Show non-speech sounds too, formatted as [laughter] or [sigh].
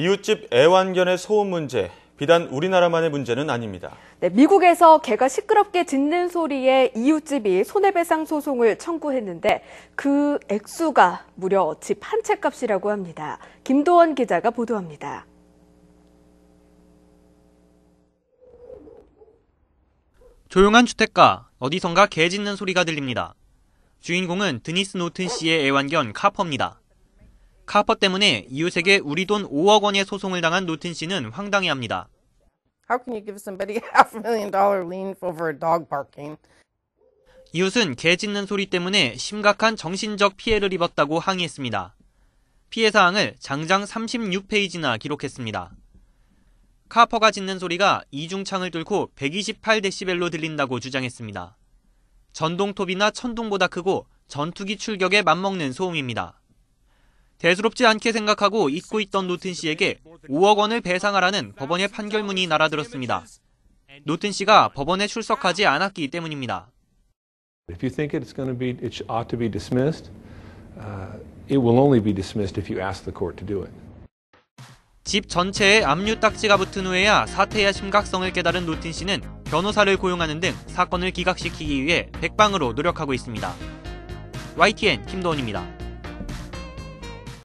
이웃집 애완견의 소음 문제, 비단 우리나라만의 문제는 아닙니다. 네, 미국에서 개가 시끄럽게 짖는 소리에 이웃집이 손해배상 소송을 청구했는데 그 액수가 무려 집 한 채 값이라고 합니다. 김도원 기자가 보도합니다. 조용한 주택가 어디선가 개 짖는 소리가 들립니다. 주인공은 드니스 노튼 씨의 애완견 카퍼입니다. 카퍼 때문에 이웃에게 우리 돈 5억 원의 소송을 당한 노튼 씨는 황당해합니다. [laughs] 이웃은 개 짖는 소리 때문에 심각한 정신적 피해를 입었다고 항의했습니다. 피해 사항을 장장 36페이지나 기록했습니다. 카퍼가 짖는 소리가 이중창을 뚫고 128데시벨로 들린다고 주장했습니다. 전동톱이나 천둥보다 크고 전투기 출격에 맞먹는 소음입니다. 대수롭지 않게 생각하고 잊고 있던 노튼 씨에게 5억 원을 배상하라는 법원의 판결문이 날아들었습니다. 노튼 씨가 법원에 출석하지 않았기 때문입니다. If you think it's going to be, it ought to be dismissed, uh, it will only be dismissed if you ask the court to do it. 집 전체에 압류 딱지가 붙은 후에야 사태의 심각성을 깨달은 노튼 씨는 변호사를 고용하는 등 사건을 기각시키기 위해 백방으로 노력하고 있습니다. YTN 김도원입니다.